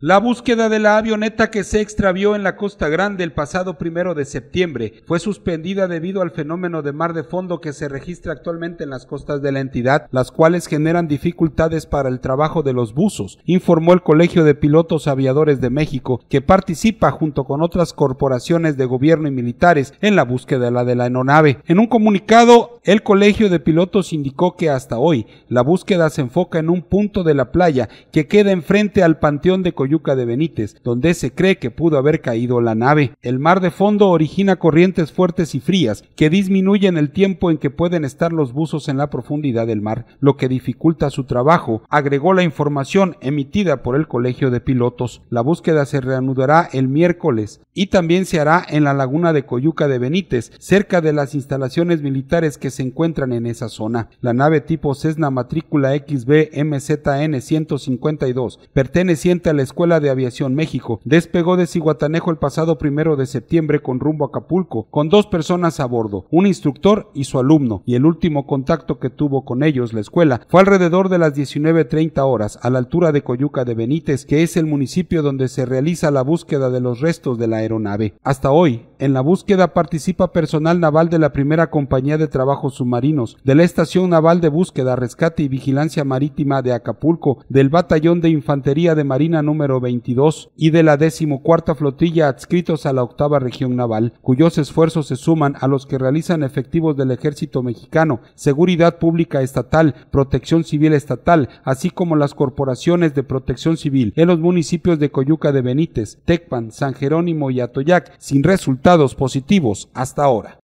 La búsqueda de la avioneta que se extravió en la Costa Grande el pasado primero de septiembre fue suspendida debido al fenómeno de mar de fondo que se registra actualmente en las costas de la entidad, las cuales generan dificultades para el trabajo de los buzos, informó el Colegio de Pilotos Aviadores de México, que participa junto con otras corporaciones de gobierno y militares en la búsqueda de la de aeronave. En un comunicado, el Colegio de Pilotos indicó que hasta hoy la búsqueda se enfoca en un punto de la playa que queda enfrente al Panteón de Coyuca de Benítez, donde se cree que pudo haber caído la nave. El mar de fondo origina corrientes fuertes y frías que disminuyen el tiempo en que pueden estar los buzos en la profundidad del mar, lo que dificulta su trabajo, agregó la información emitida por el Colegio de Pilotos. La búsqueda se reanudará el miércoles y también se hará en la laguna de Coyuca de Benítez, cerca de las instalaciones militares que se encuentran en esa zona. La nave tipo Cessna matrícula XB MZN 152, perteneciente al Escuela de Aviación México. Despegó de Ciguatanejo el pasado primero de septiembre con rumbo a Acapulco, con dos personas a bordo, un instructor y su alumno, y el último contacto que tuvo con ellos la escuela fue alrededor de las 19.30 horas, a la altura de Coyuca de Benítez, que es el municipio donde se realiza la búsqueda de los restos de la aeronave. Hasta hoy, en la búsqueda participa personal naval de la primera compañía de trabajos submarinos, de la Estación Naval de Búsqueda, Rescate y Vigilancia Marítima de Acapulco, del Batallón de Infantería de Marina número 22 y de la decimocuarta flotilla adscritos a la octava región naval, cuyos esfuerzos se suman a los que realizan efectivos del Ejército Mexicano, Seguridad Pública Estatal, Protección Civil Estatal, así como las corporaciones de protección civil en los municipios de Coyuca de Benítez, Tecpan, San Jerónimo y Atoyac, sin resultado positivos hasta ahora.